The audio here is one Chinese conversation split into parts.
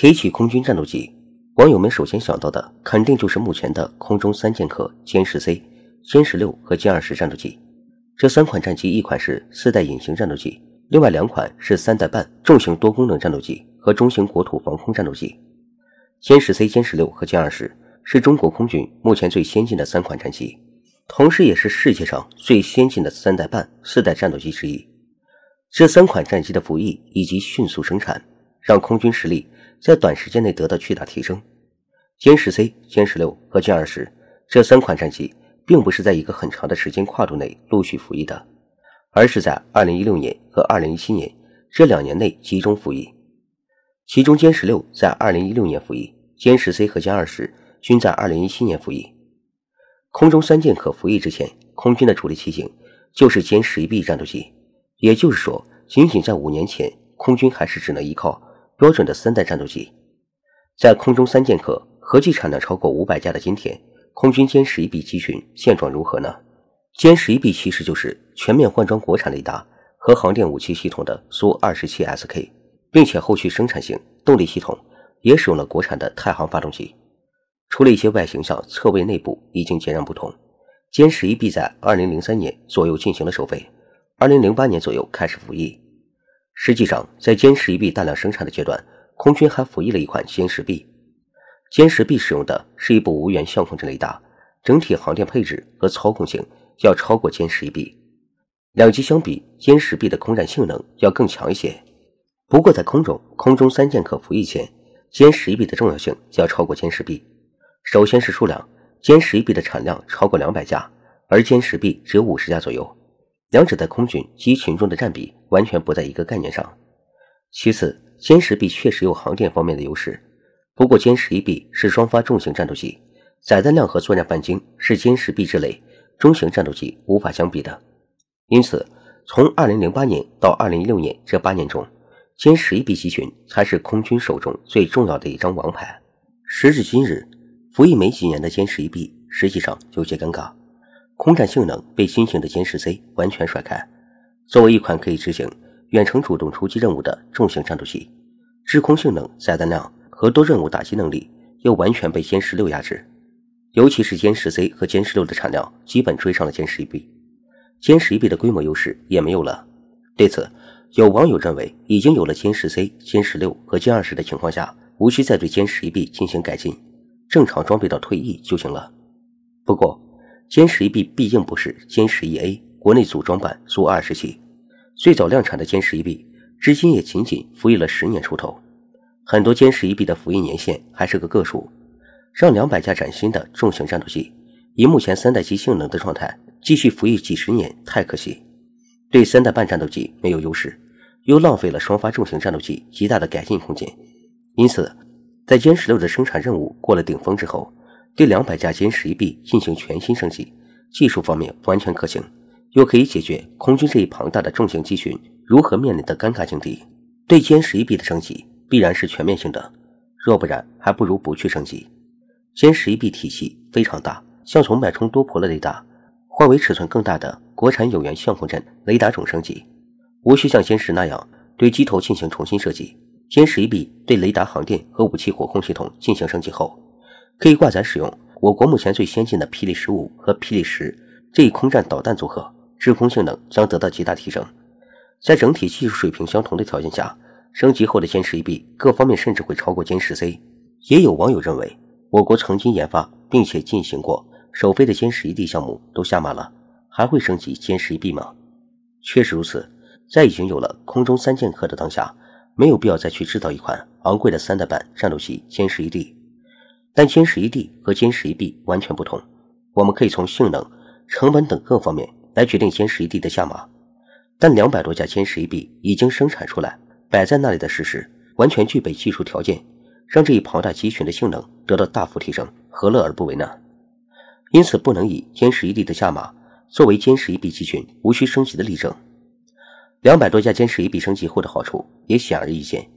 提起空军战斗机，网友们首先想到的肯定就是目前的空中三剑客：歼十 C、歼十六和歼二十战斗机。这三款战机，一款是四代隐形战斗机，另外两款是三代半重型多功能战斗机和中型国土防空战斗机。歼十 C、歼十六和歼二十是中国空军目前最先进的三款战机，同时也是世界上最先进的三代半、四代战斗机之一。这三款战机的服役以及迅速生产，让空军实力。在短时间内得到巨大提升。歼十 C、歼十六和歼二十这三款战机，并不是在一个很长的时间跨度内陆续服役的，而是在2016年和2017年这两年内集中服役。其中，歼十六在2016年服役，歼十 C 和歼二十均在2017年服役。空中三剑可服役之前，空军的主力机型就是歼十 B 战斗机，也就是说，仅仅在五年前，空军还是只能依靠。标准的三代战斗机，在空中三剑客合计产量超过五百架的今天，空军歼十 B 机群现状如何呢？歼十 B 其实就是全面换装国产雷达和航电武器系统的苏 -27SK，并且后续生产型动力系统也使用了国产的太行发动机。除了一些外形上侧位内部已经截然不同。歼十 B 在二零零三年左右进行了首飞，二零零八年左右开始服役。实际上，在歼十 B 大量生产的阶段，空军还服役了一款歼十 B。歼十 B 使用的是一部无源相控阵雷达，整体航电配置和操控性要超过歼十 B。两机相比，歼十 B 的空战性能要更强一些。不过在空中，空中三剑客服役前，歼十 B 的重要性要超过歼十 B。首先是数量，歼十 B 的产量超过两百架，而歼十 B 只有五十架左右。两者的空军机群中的占比完全不在一个概念上。其次，歼十 B 确实有航电方面的优势，不过歼十 B 是双发重型战斗机，载弹量和作战半径是歼十 B 之类中型战斗机无法相比的。因此，从二零零八年到二零一六年这八年中，歼十 B 机群才是空军手中最重要的一张王牌。时至今日，服役没几年的歼十 B 实际上有些尴尬。空战性能被新型的歼十 C 完全甩开，作为一款可以执行远程主动出击任务的重型战斗机，制空性能、载弹量和多任务打击能力又完全被歼十六压制，尤其是歼十 C 和歼十六的产量基本追上了歼十一 B，歼十一 B 的规模优势也没有了。对此，有网友认为，已经有了歼十 C、歼十六和歼二十的情况下，无需再对歼十一 B 进行改进，正常装备到退役就行了。不过，歼十一 B 毕竟不是歼十一 A，国内组装版苏二十七，最早量产的歼十一 B，至今也仅仅服役了十年出头。很多歼十一 B 的服役年限还是个个数，让两百架崭新的重型战斗机，以目前三代机性能的状态继续服役几十年太可惜。对三代半战斗机没有优势，又浪费了双发重型战斗机极大的改进空间。因此，在歼十六的生产任务过了顶峰之后。对两百架歼十一 B 进行全新升级，技术方面完全可行，又可以解决空军这一庞大的重型机群如何面临的尴尬境地。对歼十一 B 的升级必然是全面性的，若不然，还不如不去升级。歼十一 B 体系非常大，像从脉冲多普勒雷达换为尺寸更大的国产有源相控阵雷达总升级，无需像歼十那样对机头进行重新设计。歼十一 B 对雷达、航电和武器火控系统进行升级后。可以挂载使用我国目前最先进的霹雳十五和霹雳十这一空战导弹组合，制空性能将得到极大提升。在整体技术水平相同的条件下，升级后的歼十 B 各方面甚至会超过歼十 C。也有网友认为，我国曾经研发并且进行过首飞的歼十 D 项目都下马了，还会升级歼十 B 吗？确实如此，在已经有了空中三剑客的当下，没有必要再去制造一款昂贵的三代半战斗机歼十 D。但歼十一 D 和歼十一 B 完全不同，我们可以从性能、成本等各方面来决定歼十一 D 的下马。但两百多架歼十一 B 已经生产出来，摆在那里的事实，完全具备技术条件，让这一庞大集群的性能得到大幅提升，何乐而不为呢？因此，不能以歼十一 D 的下马作为歼十一 B 集群无需升级的例证。两百多架歼十一 B 升级后的好处也显而易见。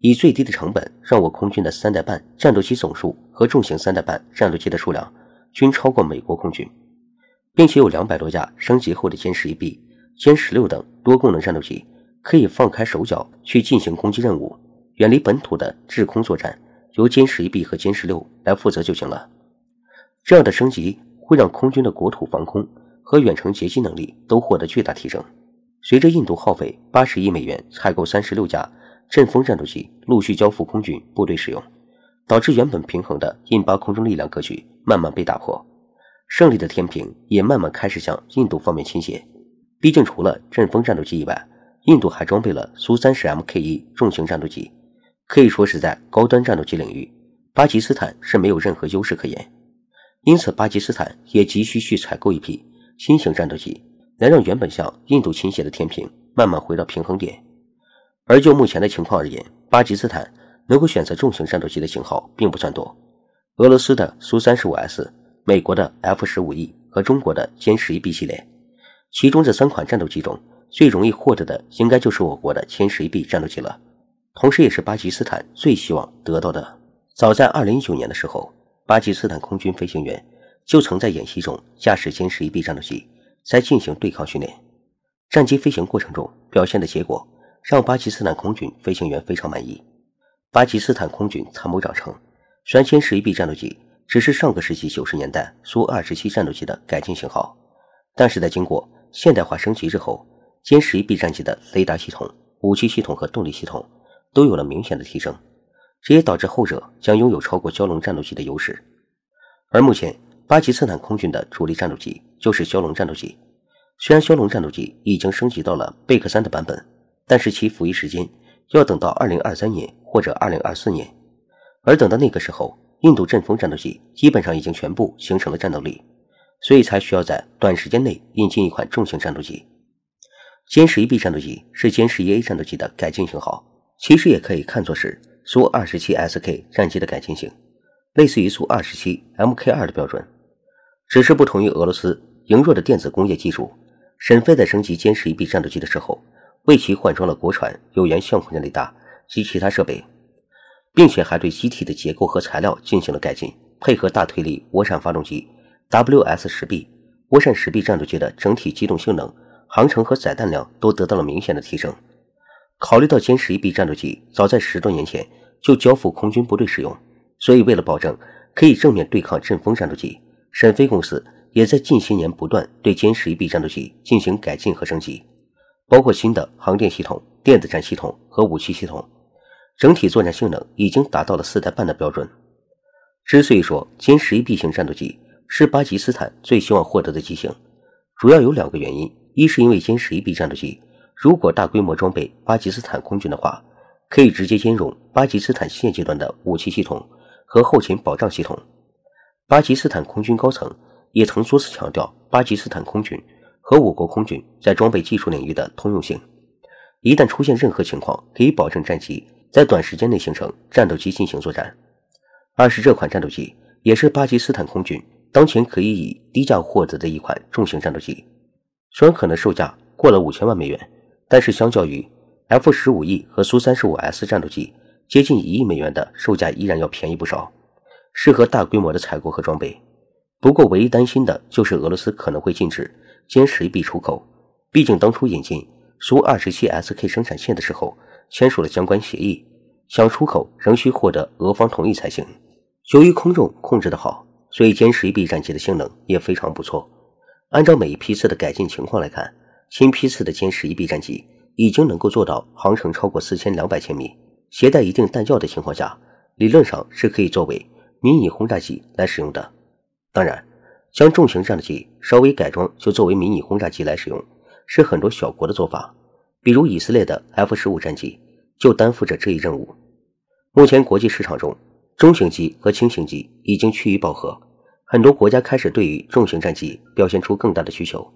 以最低的成本，让我空军的三代半战斗机总数和重型三代半战斗机的数量均超过美国空军，并且有两百多架升级后的歼十一 B、歼十六等多功能战斗机可以放开手脚去进行攻击任务。远离本土的制空作战由歼十一 B 和歼十六来负责就行了。这样的升级会让空军的国土防空和远程截击能力都获得巨大提升。随着印度耗费八十亿美元采购三十六架。阵风战斗机陆续交付空军部队使用，导致原本平衡的印巴空中力量格局慢慢被打破，胜利的天平也慢慢开始向印度方面倾斜。毕竟，除了阵风战斗机以外，印度还装备了苏3 0 m k 一重型战斗机，可以说是在高端战斗机领域，巴基斯坦是没有任何优势可言。因此，巴基斯坦也急需去采购一批新型战斗机，来让原本向印度倾斜的天平慢慢回到平衡点。而就目前的情况而言，巴基斯坦能够选择重型战斗机的型号并不算多。俄罗斯的苏三十五 S、美国的 F 十五 E 和中国的歼十一 B 系列，其中这三款战斗机中最容易获得的，应该就是我国的歼十一 B 战斗机了，同时也是巴基斯坦最希望得到的。早在二零一九年的时候，巴基斯坦空军飞行员就曾在演习中驾驶歼十一 B 战斗机在进行对抗训练，战机飞行过程中表现的结果。让巴基斯坦空军飞行员非常满意。巴基斯坦空军参谋长称，虽然歼十一 B 战斗机只是上个世纪九十年代苏 -27 战斗机的改进型号，但是在经过现代化升级之后，歼十一 B 战机的雷达系统、武器系统和动力系统都有了明显的提升，这也导致后者将拥有超过枭龙战斗机的优势。而目前，巴基斯坦空军的主力战斗机就是枭龙战斗机，虽然枭龙战斗机已经升级到了贝克三的版本。但是其服役时间要等到二零二三年或者二零二四年，而等到那个时候，印度阵风战斗机基本上已经全部形成了战斗力，所以才需要在短时间内引进一款重型战斗机。歼十一 B 战斗机是歼十一 A 战斗机的改进型号，其实也可以看作是苏二十七 SK 战机的改进型，类似于苏二十七 MK 二的标准，只是不同于俄罗斯羸弱的电子工业技术，沈飞在升级歼十一 B 战斗机的时候。为其换装了国产有源相控阵雷达及其他设备，并且还对机体的结构和材料进行了改进，配合大推力涡扇发动机 WS-10B 涡扇十 b 战斗机的整体机动性能、航程和载弹量都得到了明显的提升。考虑到歼 11B 战斗机早在十多年前就交付空军部队使用，所以为了保证可以正面对抗阵风战斗机，沈飞公司也在近些年不断对歼 11B 战斗机进行改进和升级。包括新的航电系统、电子战系统和武器系统，整体作战性能已经达到了四代半的标准。之所以说歼十一 B 型战斗机是巴基斯坦最希望获得的机型，主要有两个原因：一是因为歼十一 B 战斗机如果大规模装备巴基斯坦空军的话，可以直接兼容巴基斯坦现阶段的武器系统和后勤保障系统。巴基斯坦空军高层也曾多次强调，巴基斯坦空军。和我国空军在装备技术领域的通用性，一旦出现任何情况，可以保证战机在短时间内形成战斗机进行作战。二是这款战斗机也是巴基斯坦空军当前可以以低价获得的一款重型战斗机，虽然可能售价过了五千万美元，但是相较于 F 十五 E 和苏三十五 S 战斗机接近一亿美元的售价，依然要便宜不少，适合大规模的采购和装备。不过唯一担心的就是俄罗斯可能会禁止。歼十 B 出口，毕竟当初引进苏二十七 SK 生产线的时候签署了相关协议，想出口仍需获得俄方同意才行。由于空中控制的好，所以歼十 B 战机的性能也非常不错。按照每一批次的改进情况来看，新批次的歼十 B 战机已经能够做到航程超过四千两百千米，携带一定弹药的情况下，理论上是可以作为迷你轰炸机来使用的。当然。将重型战斗机稍微改装，就作为迷你轰炸机来使用，是很多小国的做法。比如以色列的 F 十五战机就担负着这一任务。目前国际市场中，中型机和轻型机已经趋于饱和，很多国家开始对于重型战机表现出更大的需求。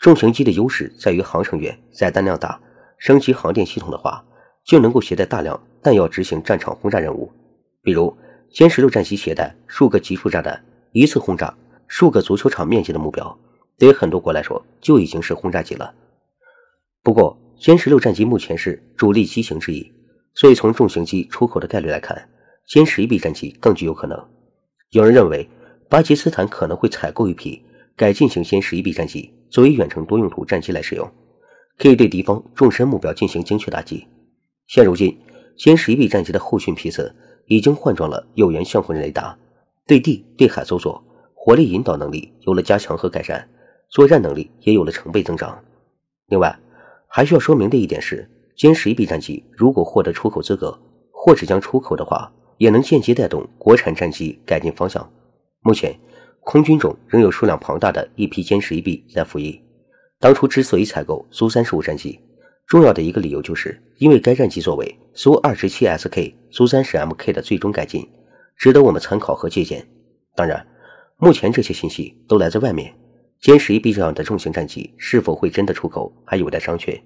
重型机的优势在于航程远、载弹量大，升级航电系统的话，就能够携带大量弹药执行战场轰炸任务。比如歼十六战机携带数个集束炸弹，一次轰炸。数个足球场面积的目标，对于很多国来说就已经是轰炸机了。不过，歼十六战机目前是主力机型之一，所以从重型机出口的概率来看，歼十一 B 战机更具有可能。有人认为，巴基斯坦可能会采购一批改进型歼十一 B 战机，作为远程多用途战机来使用，可以对敌方纵深目标进行精确打击。现如今，歼十一 B 战机的后续批次已经换装了有源相控阵雷达，对地、对海搜索。火力引导能力有了加强和改善，作战能力也有了成倍增长。另外，还需要说明的一点是，歼十 B 战机如果获得出口资格，或者将出口的话，也能间接带动国产战机改进方向。目前，空军中仍有数量庞大的一批歼十 B 在服役。当初之所以采购苏三十战机，重要的一个理由就是因为该战机作为苏二十七 SK、苏三十 MK 的最终改进，值得我们参考和借鉴。当然。目前这些信息都来自外面。歼十 B 这样的重型战机是否会真的出口，还有待商榷。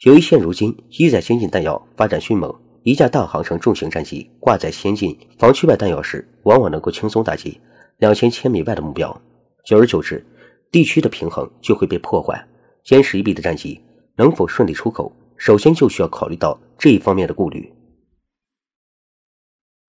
由于现如今机载先进弹药发展迅猛，一架大航程重型战机挂载先进防区外弹药时，往往能够轻松打击两千千米外的目标。久而久之，地区的平衡就会被破坏。歼十 B 的战机能否顺利出口，首先就需要考虑到这一方面的顾虑。